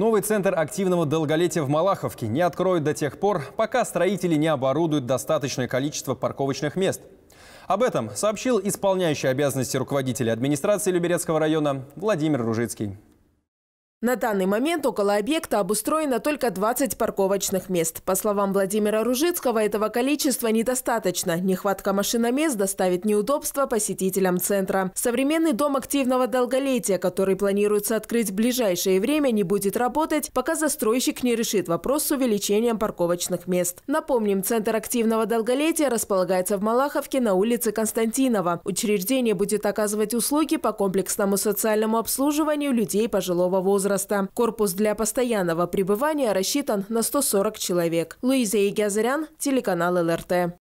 Новый центр активного долголетия в Малаховке не откроют до тех пор, пока строители не оборудуют достаточное количество парковочных мест. Об этом сообщил исполняющий обязанности руководителя администрации Люберецкого района Владимир Ружицкий. На данный момент около объекта обустроено только 20 парковочных мест. По словам Владимира Ружицкого, этого количества недостаточно. Нехватка машиномест доставит неудобства посетителям центра. Современный дом активного долголетия, который планируется открыть в ближайшее время, не будет работать, пока застройщик не решит вопрос с увеличением парковочных мест. Напомним, Центр активного долголетия располагается в Малаховке на улице Константинова. Учреждение будет оказывать услуги по комплексному социальному обслуживанию людей пожилого возраста возраста. Корпус для постоянного пребывания рассчитан на 140 человек. Луиза Игязарян, телеканал ЛРТ.